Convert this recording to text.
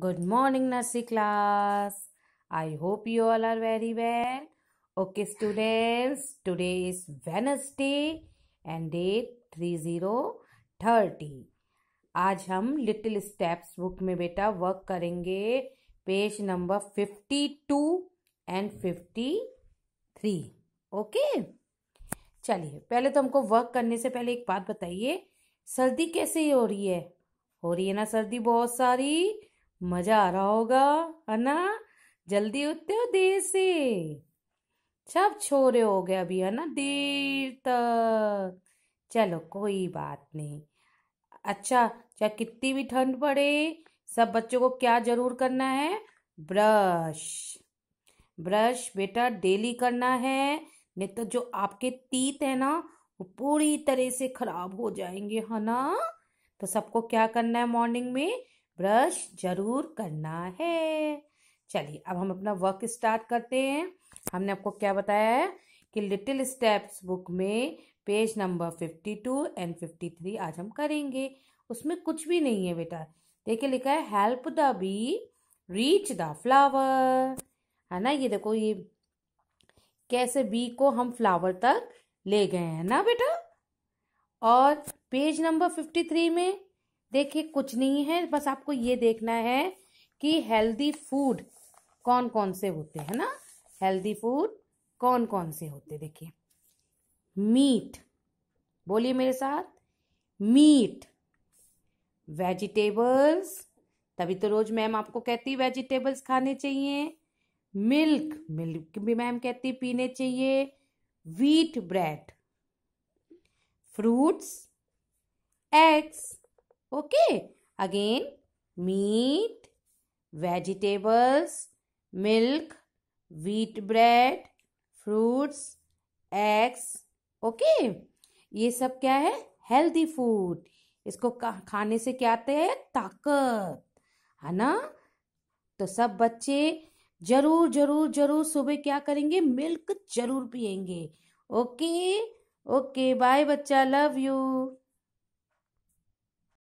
good morning nursery class I hope you all are very well okay students today is Wednesday and date three zero thirty आज हम little steps book में बेटा work करेंगे page number fifty two and fifty three okay चलिए पहले तो हमको work करने से पहले एक बात बताइए सर्दी कैसे हो रही है हो रही है ना सर्दी बहुत सारी मजा आ रहा होगा है ना जल्दी उठते हो देर से सब छोरे हो गए अभी है ना देर तक चलो कोई बात नहीं अच्छा चाहे कितनी भी ठंड पड़े सब बच्चों को क्या जरूर करना है ब्रश ब्रश बेटा डेली करना है नहीं तो जो आपके तीत है ना वो पूरी तरह से खराब हो जाएंगे है ना तो सबको क्या करना है मॉर्निंग में ब्रश जरूर करना है चलिए अब हम अपना वर्क स्टार्ट करते हैं हमने आपको क्या बताया है कि लिटिल स्टेप्स बुक में page number fifty two and fifty three आज हम करेंगे उसमें कुछ भी नहीं है बेटा देखिए लिखा है help the bee reach the flower है ना ये देखो ये कैसे बी को हम फ्लावर तक ले गए हैं ना बेटा और पेज नंबर फिफ्टी थ्री में देखिए कुछ नहीं है बस आपको ये देखना है कि हेल्दी फूड कौन कौन से होते हैं ना हेल्दी फूड कौन कौन से होते देखिए मीट बोलिए मेरे साथ मीट वेजिटेबल्स तभी तो रोज मैम आपको कहती वेजिटेबल्स खाने चाहिए मिल्क मिल्क भी मैम कहती पीने चाहिए wheat bread fruits eggs okay again meat vegetables milk wheat bread fruits eggs okay ये सब क्या है हेल्दी फूड इसको खाने से क्या आते हैं ताकत है ना तो सब बच्चे जरूर जरूर जरूर सुबह क्या करेंगे मिल्क जरूर पिएंगे ओके ओके बाय बच्चा लव यू